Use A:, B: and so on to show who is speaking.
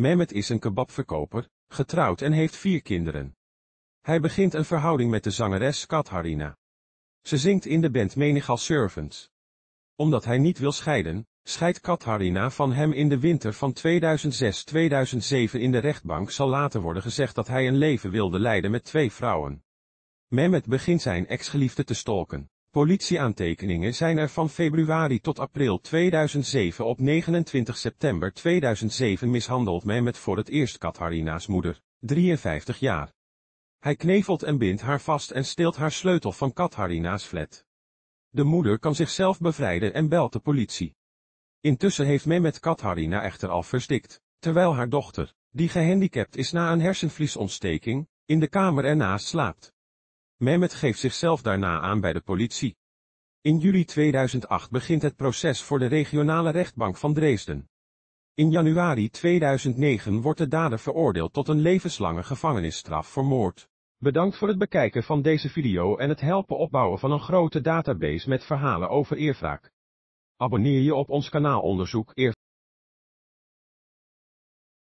A: Mehmet is een kebabverkoper, getrouwd en heeft vier kinderen. Hij begint een verhouding met de zangeres Katharina. Ze zingt in de band Menigal Servants. Omdat hij niet wil scheiden, scheidt Katharina van hem in de winter van 2006-2007 in de rechtbank zal later worden gezegd dat hij een leven wilde leiden met twee vrouwen. Mehmet begint zijn ex-geliefde te stalken. Politieaantekeningen zijn er van februari tot april 2007 op 29 september 2007 mishandeld men met voor het eerst Katharina's moeder, 53 jaar. Hij knevelt en bindt haar vast en steelt haar sleutel van Katharina's flat. De moeder kan zichzelf bevrijden en belt de politie. Intussen heeft men met Katharina echter al verstikt, terwijl haar dochter, die gehandicapt is na een hersenvliesontsteking, in de kamer ernaast slaapt. Mehmet geeft zichzelf daarna aan bij de politie. In juli 2008 begint het proces voor de regionale rechtbank van Dresden. In januari 2009 wordt de dader veroordeeld tot een levenslange gevangenisstraf voor moord. Bedankt voor het bekijken van deze video en het helpen opbouwen van een grote database met verhalen over eerwraak. Abonneer je op ons kanaal Onderzoek Eer.